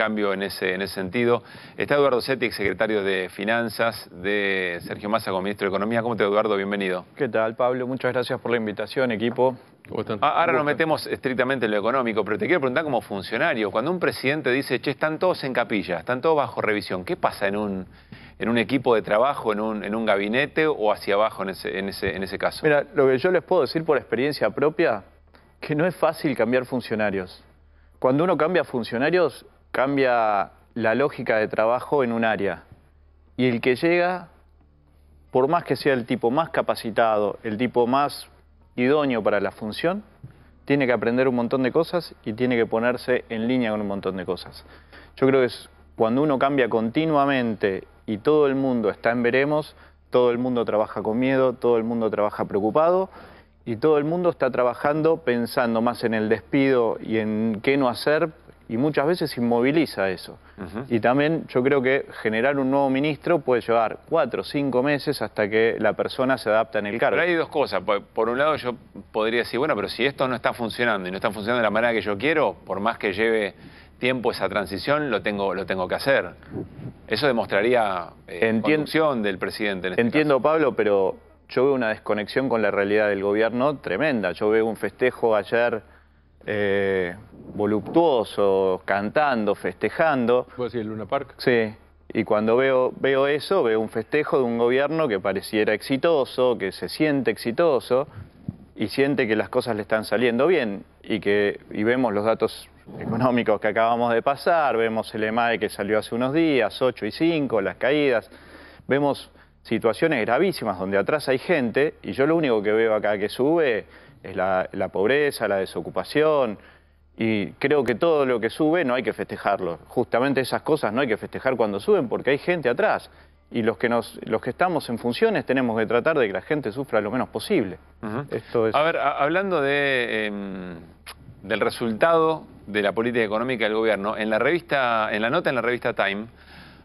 cambio en ese, sentido. Está Eduardo Setti, secretario de Finanzas de Sergio Massa, como ministro de Economía. ¿Cómo te Eduardo? Bienvenido. ¿Qué tal, Pablo? Muchas gracias por la invitación, equipo. Ah, ahora nos metemos estrictamente en lo económico, pero te quiero preguntar como funcionario, cuando un presidente dice, che, están todos en capilla, están todos bajo revisión, ¿qué pasa en un, equipo de trabajo, en un, gabinete o hacia abajo en ese caso? Mira, lo que yo les puedo decir por experiencia propia, que no es fácil cambiar funcionarios. Cuando uno cambia funcionarios, cambia la lógica de trabajo en un área. Y el que llega, por más que sea el tipo más capacitado, el tipo más idóneo para la función, tiene que aprender un montón de cosas y tiene que ponerse en línea con un montón de cosas. Yo creo que es cuando uno cambia continuamente y todo el mundo está en veremos, todo el mundo trabaja con miedo, todo el mundo trabaja preocupado y todo el mundo está trabajando pensando más en el despido y en qué no hacer y muchas veces inmoviliza eso. Y también yo creo que generar un nuevo ministro puede llevar cuatro o cinco meses hasta que la persona se adapta en el cargo. Pero hay dos cosas. Por, un lado yo podría decir, bueno, pero si esto no está funcionando y no está funcionando de la manera que yo quiero, por más que lleve tiempo esa transición, lo tengo, lo tengo que hacer. Eso demostraría eh, función del presidente. Este Entiendo, Pablo, pero yo veo una desconexión con la realidad del gobierno tremenda. Yo veo un festejo ayer eh, cantando, festejando. ¿Vos decís Luna Park? Sí. Y cuando veo, veo eso, veo un festejo de un gobierno que pareciera exitoso, que se siente exitoso y siente que las cosas le están saliendo bien y que y vemos los datos económicos que acabamos de pasar, vemos el EMAE e que salió hace unos días, 8 y 5, las caídas, vemos situaciones gravísimas donde atrás hay gente y yo lo único que veo acá que sube es la, pobreza, la desocupación, y creo que todo lo que sube no hay que festejarlo. Justamente esas cosas no hay que festejar cuando suben porque hay gente atrás. Y los que, nos, los que estamos en funciones tenemos que tratar de que la gente sufra lo menos posible. Esto es... A ver, hablando de, em, del resultado de la política económica del gobierno, en la, revista, en la nota en la revista Time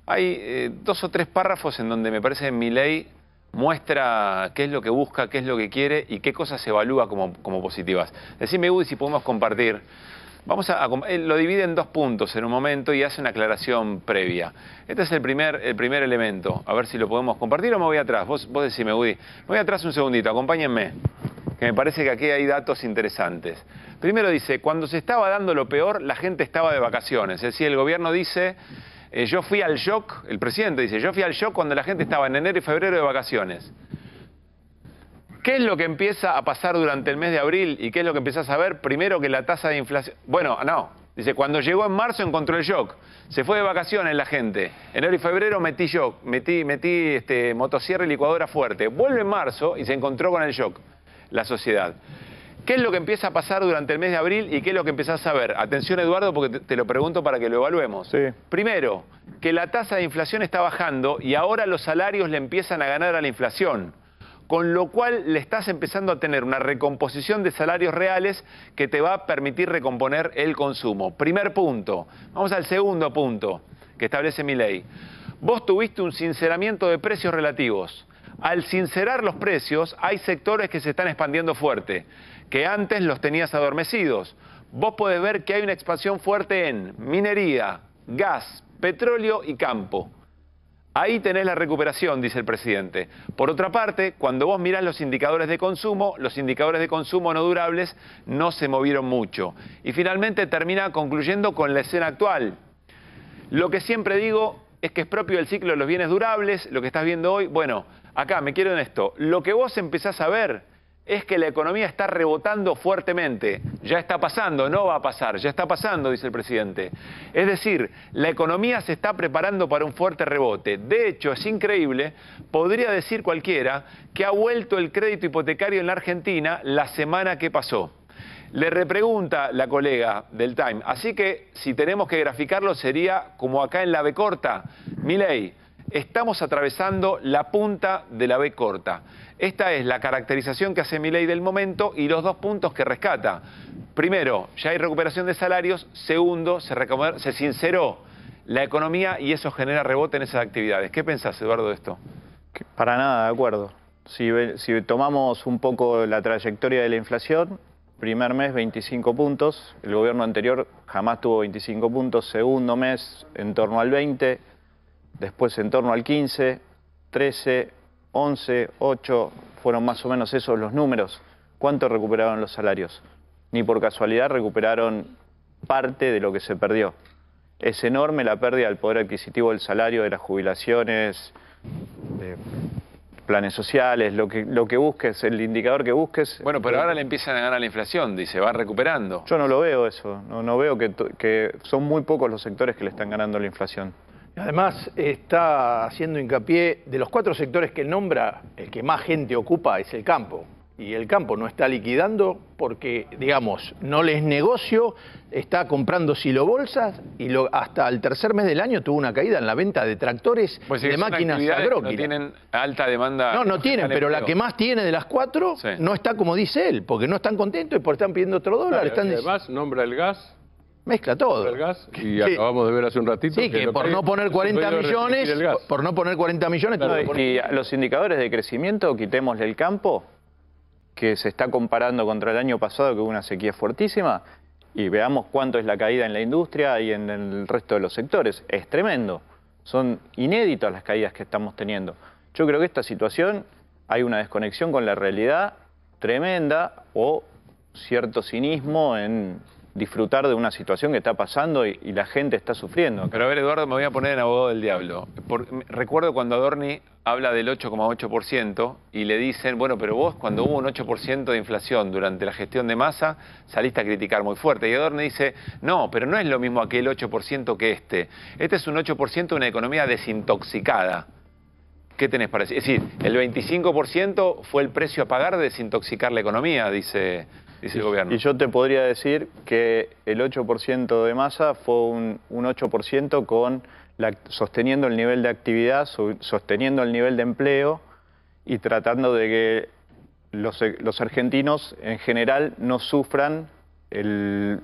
hay eh, dos o tres párrafos en donde me parece mi ley muestra qué es lo que busca, qué es lo que quiere y qué cosas se evalúa como, como positivas. Decime, Udi, si podemos compartir. Vamos a, lo divide en dos puntos en un momento y hace una aclaración previa. Este es el primer, el primer elemento. A ver si lo podemos compartir o me voy atrás. Vos, vos decime, Udi. Me voy atrás un segundito, acompáñenme, que me parece que aquí hay datos interesantes. Primero dice, cuando se estaba dando lo peor, la gente estaba de vacaciones. Es decir, el gobierno dice... Eh, yo fui al shock, el presidente dice, yo fui al shock cuando la gente estaba en enero y febrero de vacaciones. ¿Qué es lo que empieza a pasar durante el mes de abril y qué es lo que empiezas a ver? Primero que la tasa de inflación... Bueno, no. Dice, cuando llegó en marzo encontró el shock. Se fue de vacaciones la gente. Enero y febrero metí shock, metí, metí este, motosierra y licuadora fuerte. Vuelve en marzo y se encontró con el shock, la sociedad. ¿Qué es lo que empieza a pasar durante el mes de abril y qué es lo que empezás a ver? Atención, Eduardo, porque te, lo pregunto para que lo evaluemos. Primero, que la tasa de inflación está bajando y ahora los salarios le empiezan a ganar a la inflación con lo cual le estás empezando a tener una recomposición de salarios reales que te va a permitir recomponer el consumo. Primer punto. Vamos al segundo punto que establece mi ley. Vos tuviste un sinceramiento de precios relativos. Al sincerar los precios, hay sectores que se están expandiendo fuerte que antes los tenías adormecidos. Vos podés ver que hay una expansión fuerte en minería, gas, petróleo y campo. Ahí tenés la recuperación, dice el presidente. Por otra parte, cuando vos mirás los indicadores de consumo, los indicadores de consumo no durables no se movieron mucho. Y finalmente termina concluyendo con la escena actual. Lo que siempre digo es que es propio del ciclo de los bienes durables, lo que estás viendo hoy. Bueno, acá me quiero en esto. Lo que vos empezás a ver es que la economía está rebotando fuertemente. Ya está pasando, no va a pasar, ya está pasando, dice el presidente. Es decir, la economía se está preparando para un fuerte rebote. De hecho, es increíble, podría decir cualquiera, que ha vuelto el crédito hipotecario en la Argentina la semana que pasó. Le repregunta la colega del Time, así que si tenemos que graficarlo sería como acá en la B corta, Milei estamos atravesando la punta de la B corta. Esta es la caracterización que hace ley del momento y los dos puntos que rescata. Primero, ya hay recuperación de salarios. Segundo, se, se sinceró la economía y eso genera rebote en esas actividades. ¿Qué pensás, Eduardo, de esto? Para nada, de acuerdo. Si, si tomamos un poco la trayectoria de la inflación, primer mes 25 puntos, el gobierno anterior jamás tuvo 25 puntos, segundo mes en torno al 20, después en torno al 15, 13, 11, 8, fueron más o menos esos los números. ¿Cuánto recuperaron los salarios? Ni por casualidad recuperaron parte de lo que se perdió. Es enorme la pérdida del poder adquisitivo del salario, de las jubilaciones, de planes sociales, lo que, lo que busques, el indicador que busques. Bueno, pero ahora le empiezan a ganar la inflación, dice, va recuperando. Yo no lo veo eso, no, no veo que son muy pocos los sectores que le están ganando la inflación. Además, está haciendo hincapié de los cuatro sectores que nombra, el que más gente ocupa es el campo. Y el campo no está liquidando porque, digamos, no les negocio, está comprando silobolsas y lo, hasta el tercer mes del año tuvo una caída en la venta de tractores pues de máquinas que No tienen alta demanda. No, no tienen, pero la que más tiene de las cuatro no está como dice él, porque no están contentos y por están pidiendo otro dólar. además, nombra el gas, Mezcla todo. y acabamos de ver hace un ratito. Sí, que, por, no poner 40 millones, por no poner 40 millones... y los indicadores de crecimiento, quitémosle el campo, que se está comparando contra el año pasado, que hubo una sequía fuertísima, y veamos cuánto es la caída en la industria y en el resto de los sectores. Es tremendo. Son inéditas las caídas que estamos teniendo. Yo creo que esta situación hay una desconexión con la realidad tremenda o cierto cinismo en disfrutar de una situación que está pasando y, la gente está sufriendo. Pero a ver, Eduardo, me voy a poner en abogado del diablo. recuerdo cuando Adorni habla del 8,8% y le dicen, bueno, pero vos cuando hubo un 8% de inflación durante la gestión de masa, saliste a criticar muy fuerte. Y Adorni dice, no, pero no es lo mismo aquel 8% que este. Este es un 8% de una economía desintoxicada. ¿Qué tenés para decir? Es decir, el 25% fue el precio a pagar de desintoxicar la economía, dice y yo te podría decir que el 8% de masa fue un, 8% con la, sosteniendo el nivel de actividad, sosteniendo el nivel de empleo y tratando de que los, los argentinos en general no sufran el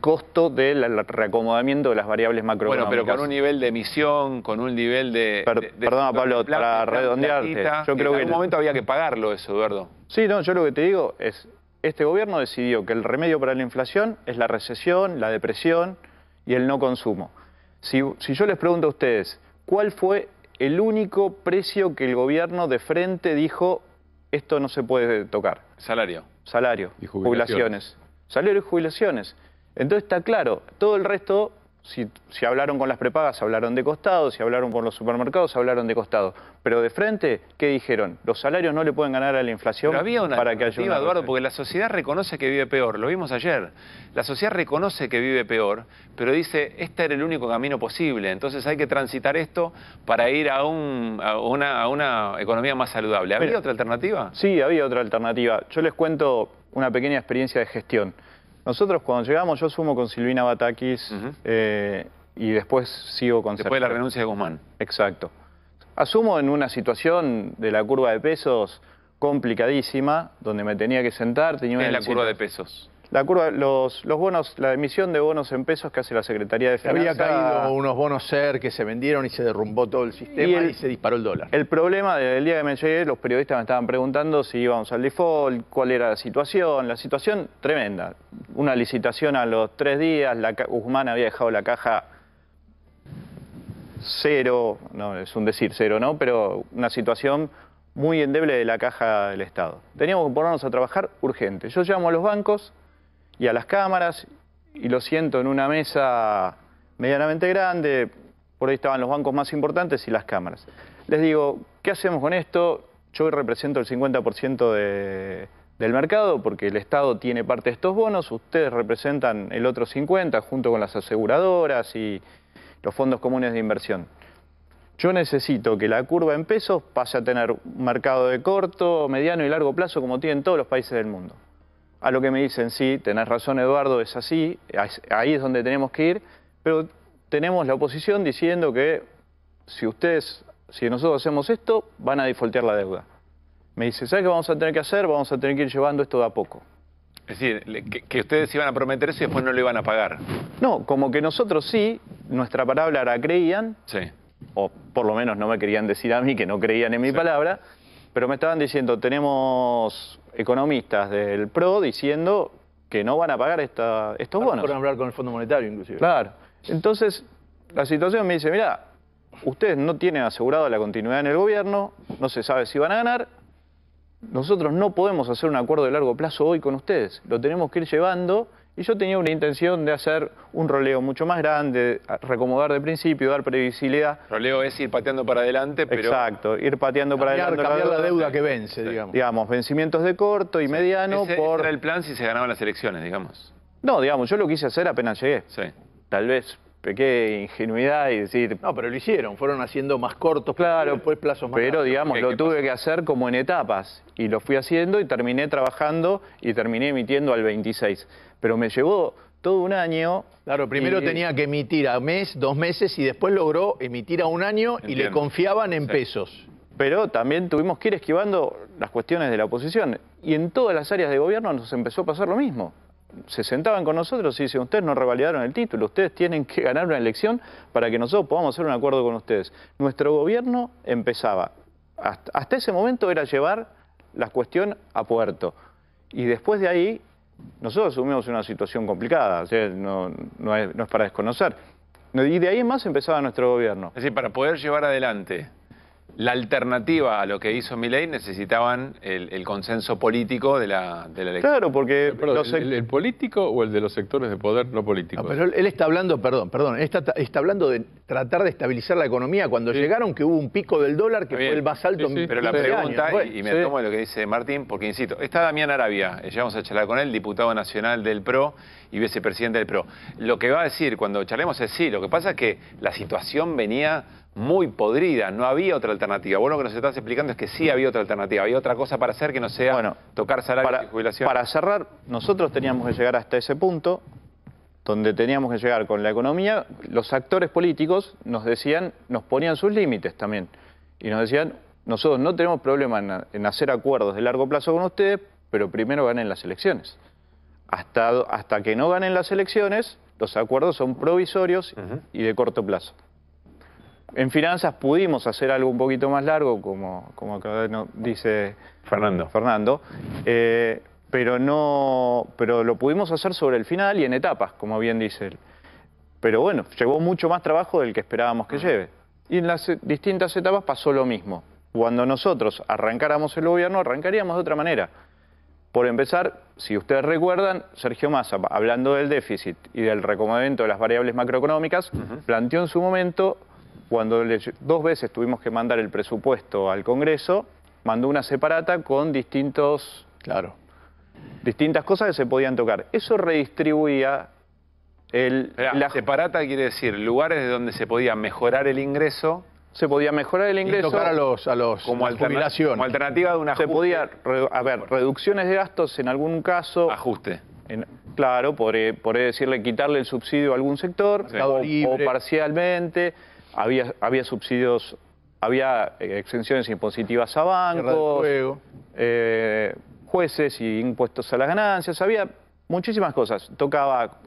costo del reacomodamiento de las variables macroeconómicas. Bueno, pero con un nivel de emisión, con un nivel de... perdona, Pablo, para redondearte. yo creo en que algún el, momento había que pagarlo eso, Eduardo. Sí, no, yo lo que te digo es, este gobierno decidió que el remedio para la inflación es la recesión, la depresión y el no consumo. Si, yo les pregunto a ustedes, ¿cuál fue el único precio que el gobierno de frente dijo esto no se puede tocar? Salario. Salario. Y jubilaciones. jubilaciones. Salario y jubilaciones. Entonces está claro, todo el resto si, hablaron con las prepagas, hablaron de costado, si hablaron con los supermercados, hablaron de costado. Pero de frente, ¿qué dijeron? Los salarios no le pueden ganar a la inflación había una para que Eduardo, porque la sociedad reconoce que vive peor, lo vimos ayer. La sociedad reconoce que vive peor, pero dice, este era el único camino posible, entonces hay que transitar esto para ir a, una, economía más saludable. ¿Había otra alternativa? Sí, había otra alternativa. Yo les cuento una pequeña experiencia de gestión. Nosotros cuando llegamos, yo sumo con Silvina Batakis eh, y después sigo con... Después de la renuncia de Guzmán. Exacto. Asumo en una situación de la curva de pesos complicadísima, donde me tenía que sentar, tenía la curva de pesos. La curva, los, los, bonos, la emisión de bonos en pesos que hace la Secretaría de Finanzas. Había caído unos bonos SER que se vendieron y se derrumbó todo el sistema y, se disparó el dólar. El problema del día que me llegué, los periodistas me estaban preguntando si íbamos al default, cuál era la situación. La situación tremenda. Una licitación a los tres días, la, Guzmán había dejado la caja cero, no, es un decir cero, ¿no? Pero una situación muy endeble de la caja del Estado. Teníamos que ponernos a trabajar urgente. Yo llamo a los bancos y a las cámaras y lo siento en una mesa medianamente grande, por ahí estaban los bancos más importantes y las cámaras. Les digo, ¿qué hacemos con esto? Yo represento el 50% del mercado porque el Estado tiene parte de estos bonos, ustedes representan el otro 50% junto con las aseguradoras y los fondos comunes de inversión. Yo necesito que la curva en pesos pase a tener un mercado de corto, mediano y largo plazo como tienen todos los países del mundo a lo que me dicen, sí, tenés razón Eduardo, es así, ahí es donde tenemos que ir, pero tenemos la oposición diciendo que si ustedes, si nosotros hacemos esto, van a defaultear la deuda. Me dice, ¿sabes qué vamos a tener que hacer? Vamos a tener que ir llevando esto de a poco. Es decir, que, ustedes iban a prometerse y después no lo iban a pagar. No, como que nosotros sí, nuestra palabra la creían, o por lo menos no me querían decir a mí que no creían en mi palabra, pero me estaban diciendo, tenemos economistas del PRO diciendo que no van a pagar esta, estos bonos. Por hablar con el Fondo Monetario, inclusive. Claro. Entonces, la situación me dice, mira, ustedes no tienen asegurado la continuidad en el gobierno, no se sabe si van a ganar, nosotros no podemos hacer un acuerdo de largo plazo hoy con ustedes, lo tenemos que ir llevando y yo tenía una intención de hacer un roleo mucho más grande, recomodar de principio, dar previsibilidad. Roleo es ir pateando para adelante, pero... Exacto, ir pateando para adelante. Cambiar la, deuda, que vence, digamos. Digamos, vencimientos de corto y mediano por... era el plan si se ganaban las elecciones, digamos. No, digamos, yo lo quise hacer apenas llegué. Sí. Tal vez pequé ingenuidad y decir... No, pero lo hicieron, fueron haciendo más cortos, claro, después plazos más Pero, digamos, lo tuve que hacer como en etapas y lo fui haciendo y terminé trabajando y terminé emitiendo al 26 pero me llevó todo un año. Claro, primero eh, tenía que emitir a mes, dos meses y después logró emitir a un año y le confiaban en pesos. Pero también tuvimos que ir esquivando las cuestiones de la oposición. Y en todas las áreas de gobierno nos empezó a pasar lo mismo. Se sentaban con nosotros y dicen, ustedes no revalidaron el título, ustedes tienen que ganar una elección para que nosotros podamos hacer un acuerdo con ustedes. Nuestro gobierno empezaba, hasta ese momento era llevar la cuestión a puerto. Y después de ahí nosotros asumimos una situación complicada, no, es, no, es, para desconocer. Y de ahí en más empezaba nuestro gobierno. Es decir, para poder llevar adelante la alternativa a lo que hizo Milei necesitaban el, consenso político de la, elección. Claro, porque... Eh, el, político o el de los sectores de poder no políticos? pero él está hablando, perdón, perdón, está, está hablando de tratar de estabilizar la economía cuando llegaron que hubo un pico del dólar que fue el más alto Pero la este pregunta, y, me tomo lo que dice Martín, porque insisto, está Damián Arabia, eh, vamos a charlar con él, diputado nacional del PRO y vicepresidente del PRO. Lo que va a decir cuando charlemos es sí, lo que pasa es que la situación venía muy podrida, no había otra alternativa. Bueno, lo que nos estás explicando es que sí había otra alternativa, había otra cosa para hacer que no sea tocar salario para, jubilación. Para cerrar, nosotros teníamos que llegar hasta ese punto, donde teníamos que llegar con la economía, los actores políticos nos decían, nos ponían sus límites también. Y nos decían, nosotros no tenemos problema en, hacer acuerdos de largo plazo con ustedes, pero primero ganen las elecciones. Hasta, hasta que no ganen las elecciones, los acuerdos son provisorios y de corto plazo. En finanzas pudimos hacer algo un poquito más largo, como, como dice Fernando, Fernando eh, pero, no, pero lo pudimos hacer sobre el final y en etapas, como bien dice él. Pero bueno, llevó mucho más trabajo del que esperábamos que lleve. Y en las distintas etapas pasó lo mismo. Cuando nosotros arrancáramos el gobierno, arrancaríamos de otra manera. Por empezar, si ustedes recuerdan, Sergio Massa, hablando del déficit y del recomendamiento de las variables macroeconómicas, planteó en su momento cuando dos veces tuvimos que mandar el presupuesto al Congreso, mandó una separata con distintos, claro, distintas cosas que se podían tocar. Eso redistribuía el... la separata quiere decir lugares donde se podía mejorar el ingreso se podía mejorar el ingreso. Y los, como, alternativa de una Se podía, a ver, reducciones de gastos en algún caso. Ajuste. En, claro, por decirle quitarle el subsidio a algún sector, o, parcialmente había, había subsidios, había eh, exenciones impositivas a bancos, eh, jueces y impuestos a las ganancias, había muchísimas cosas. Tocaba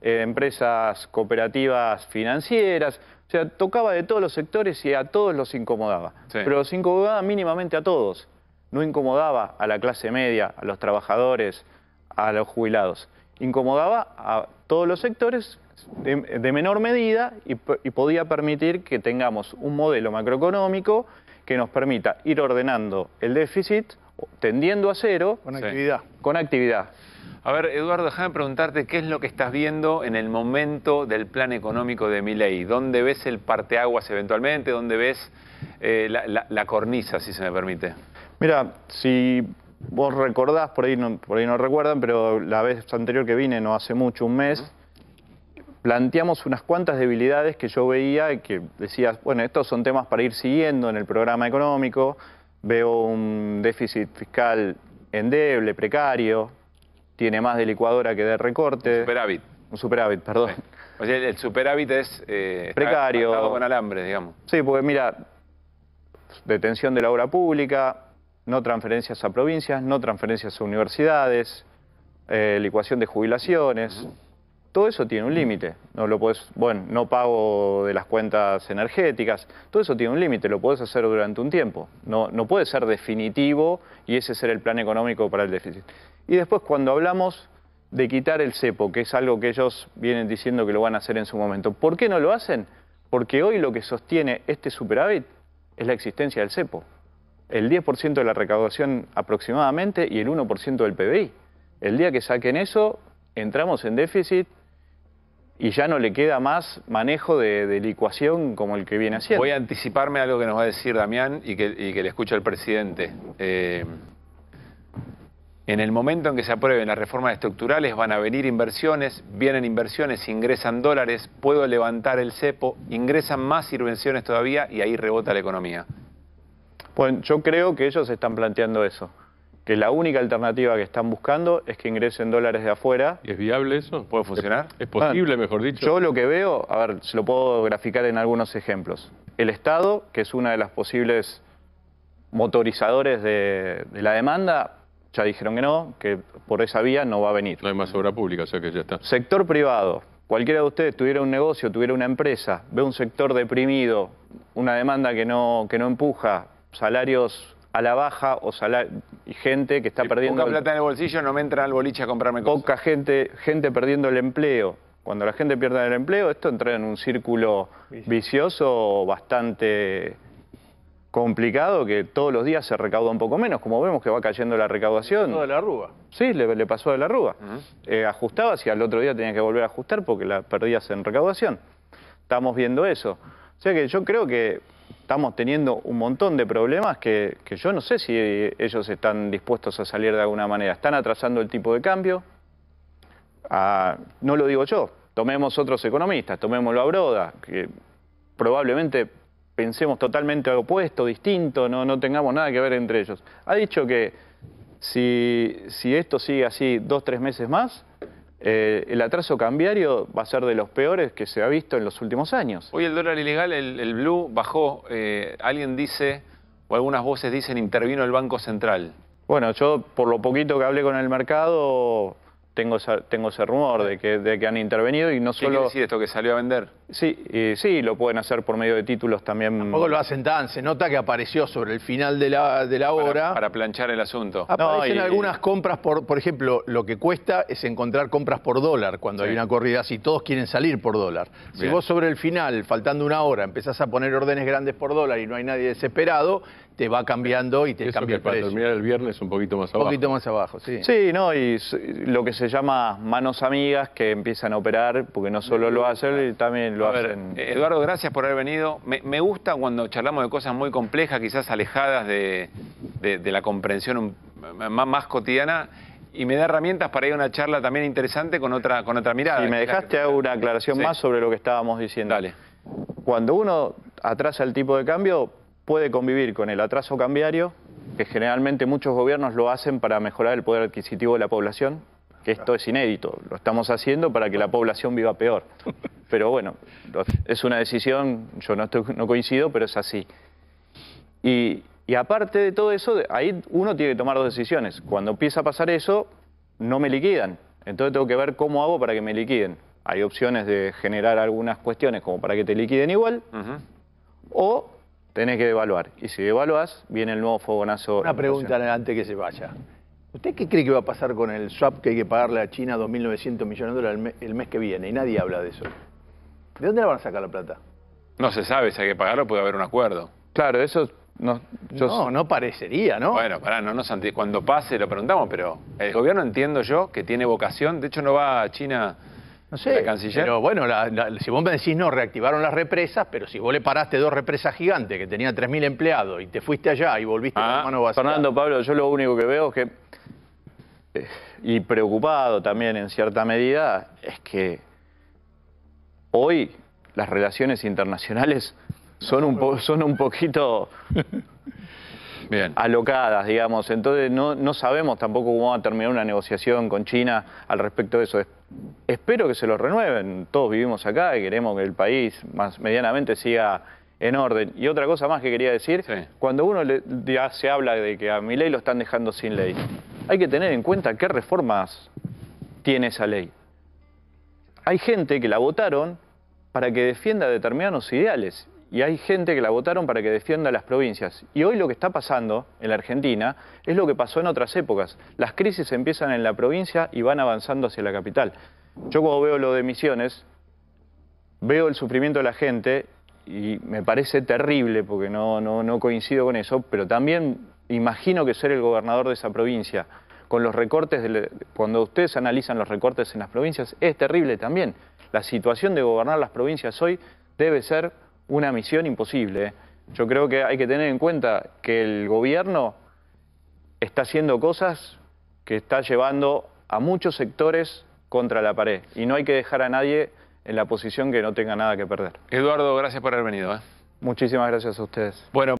eh, empresas cooperativas financieras, o sea, tocaba de todos los sectores y a todos los incomodaba. Pero los incomodaba mínimamente a todos. No incomodaba a la clase media, a los trabajadores, a los jubilados. Incomodaba a todos los sectores de, menor medida y, podía permitir que tengamos un modelo macroeconómico que nos permita ir ordenando el déficit tendiendo a cero. Con actividad. Con actividad. A ver, Eduardo, déjame preguntarte qué es lo que estás viendo en el momento del plan económico de ley ¿Dónde ves el parteaguas eventualmente? ¿Dónde ves eh, la, cornisa, si se me permite? Mira, si vos recordás, por ahí no, por ahí no recuerdan, pero la vez anterior que vine, no hace mucho, un mes, planteamos unas cuantas debilidades que yo veía y que decías, bueno, estos son temas para ir siguiendo en el programa económico, veo un déficit fiscal endeble, precario, tiene más de licuadora que de recorte. Un superávit. Un superávit, perdón. O sea, el superávit es... Eh, precario. Está con alambre, digamos. Sí, porque mira, detención de la obra pública, no transferencias a provincias, no transferencias a universidades, eh, licuación de jubilaciones todo eso tiene un límite. No lo puedes, bueno, no pago de las cuentas energéticas, todo eso tiene un límite, lo puedes hacer durante un tiempo. No, no puede ser definitivo y ese ser el plan económico para el déficit. Y después cuando hablamos de quitar el cepo, que es algo que ellos vienen diciendo que lo van a hacer en su momento, ¿por qué no lo hacen? Porque hoy lo que sostiene este superávit es la existencia del cepo. El 10% de la recaudación aproximadamente y el 1% del PBI. El día que saquen eso, entramos en déficit y ya no le queda más manejo de, licuación como el que viene haciendo. Voy a anticiparme a algo que nos va a decir Damián y que, le escucha el presidente. Eh, en el momento en que se aprueben las reformas estructurales van a venir inversiones, vienen inversiones, ingresan dólares, puedo levantar el cepo, ingresan más inversiones todavía y ahí rebota la economía. Bueno, yo creo que ellos están planteando eso que la única alternativa que están buscando es que ingresen dólares de afuera. ¿Y es viable eso? ¿Puede funcionar? ¿Es, posible, mejor dicho? Yo lo que veo, a ver, se lo puedo graficar en algunos ejemplos. El Estado, que es una de las posibles motorizadores de, la demanda, ya dijeron que no, que por esa vía no va a venir. No hay más obra pública, o sea que ya está. Sector privado. Cualquiera de ustedes tuviera un negocio, tuviera una empresa, ve un sector deprimido, una demanda que no, que no empuja, salarios a la baja o gente que está perdiendo... Poca plata en el bolsillo, no me entra al boliche a comprarme cosas. Poca gente, gente perdiendo el empleo. Cuando la gente pierde el empleo, esto entra en un círculo vicioso bastante complicado que todos los días se recauda un poco menos, como vemos que va cayendo la recaudación. Le pasó de la rúa. Sí, le, eh, pasó de la rúa. ajustabas y al otro día tenías que volver a ajustar porque la perdías en recaudación. Estamos viendo eso. O sea que yo creo que estamos teniendo un montón de problemas que, yo no sé si ellos están dispuestos a salir de alguna manera. Están atrasando el tipo de cambio. Ah, no lo digo yo, tomemos otros economistas, tomémoslo a Broda, que probablemente pensemos totalmente opuesto, distinto, no, tengamos nada que ver entre ellos. Ha dicho que si, si esto sigue así dos, tres meses más, eh, el atraso cambiario va a ser de los peores que se ha visto en los últimos años. Hoy el dólar ilegal, el, blue, bajó. Eh, alguien dice, o algunas voces dicen, intervino el Banco Central. Bueno, yo por lo poquito que hablé con el mercado, tengo, tengo ese rumor de que, de que han intervenido y no solo... ¿Qué esto que salió a vender? Sí, sí, lo pueden hacer por medio de títulos también. Tampoco lo hacen tan, se nota que apareció sobre el final de la, de la Para, planchar el asunto. Aparecen algunas compras por, por ejemplo, lo que cuesta es encontrar compras por dólar cuando hay una corrida así, todos quieren salir por dólar. Si vos sobre el final, faltando una hora, empezás a poner órdenes grandes por dólar y no hay nadie desesperado, te va cambiando y te cambia el precio. Para terminar el viernes un poquito más abajo. Un poquito más abajo, sí. Sí, no, y lo que se llama manos amigas que empiezan a operar, porque no solo lo hacen, también lo hacen. Eduardo, gracias por haber venido. Me, gusta cuando charlamos de cosas muy complejas, quizás alejadas de, la comprensión más, cotidiana y me da herramientas para ir a una charla también interesante con otra, con otra mirada. Y me dejaste una aclaración más sobre lo que estábamos diciendo. Dale. Cuando uno atrasa el tipo de cambio, puede convivir con el atraso cambiario, que generalmente muchos gobiernos lo hacen para mejorar el poder adquisitivo de la población, que esto es inédito, lo estamos haciendo para que la población viva peor. Pero bueno, es una decisión, yo no, estoy, no coincido, pero es así. Y, aparte de todo eso, ahí uno tiene que tomar dos decisiones. Cuando empieza a pasar eso, no me liquidan. Entonces tengo que ver cómo hago para que me liquiden. Hay opciones de generar algunas cuestiones como para que te liquiden igual. O tenés que devaluar. Y si devaluás, viene el nuevo fogonazo. Una pregunta antes que se vaya. ¿Usted qué cree que va a pasar con el swap que hay que pagarle a China 2.900 millones de dólares el mes, que viene? Y nadie habla de eso. ¿De dónde la van a sacar la plata? No se sabe si hay que pagarlo, puede haber un acuerdo. Claro, eso no, no, parecería, ¿no? Bueno, pará, no cuando pase lo preguntamos, pero el gobierno entiendo yo que tiene vocación, de hecho no va a China no sé. Pero bueno, si vos me decís no, reactivaron las represas, pero si vos le paraste dos represas gigantes que tenían 3.000 empleados y te fuiste allá y volviste ah, la Fernando, Pablo, yo lo único que veo que. Eh, y preocupado también en cierta medida, es que hoy las relaciones internacionales son un, son un poquito alocadas, digamos. Entonces no, no sabemos tampoco cómo va a terminar una negociación con China al respecto de eso. Espero que se lo renueven. Todos vivimos acá y queremos que el país más medianamente siga en orden. Y otra cosa más que quería decir, cuando uno le, ya se habla de que a mi ley lo están dejando sin ley, hay que tener en cuenta qué reformas tiene esa ley. Hay gente que la votaron para que defienda determinados ideales y hay gente que la votaron para que defienda las provincias. Y hoy lo que está pasando en la Argentina es lo que pasó en otras épocas. Las crisis empiezan en la provincia y van avanzando hacia la capital. Yo cuando veo lo de Misiones, veo el sufrimiento de la gente y me parece terrible porque no, no, coincido con eso, pero también imagino que ser el gobernador de esa provincia, con los recortes, cuando ustedes analizan los recortes en las provincias, es terrible también. La situación de gobernar las provincias hoy debe ser una misión imposible. Yo creo que hay que tener en cuenta que el gobierno está haciendo cosas que está llevando a muchos sectores contra la pared y no hay que dejar a nadie en la posición que no tenga nada que perder. Eduardo, gracias por haber venido. ¿eh? Muchísimas gracias a ustedes. Bueno,